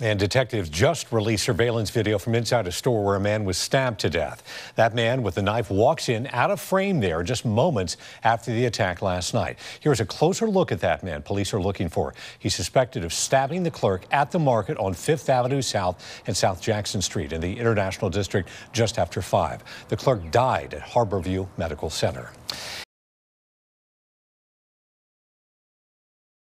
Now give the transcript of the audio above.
And detectives just released surveillance video from inside a store where a man was stabbed to death. That man with the knife walks in out of frame there just moments after the attack last night. Here's a closer look at that man police are looking for. He's suspected of stabbing the clerk at the market on 5th Avenue South and South Jackson Street in the International District just after 5. The clerk died at Harborview Medical Center.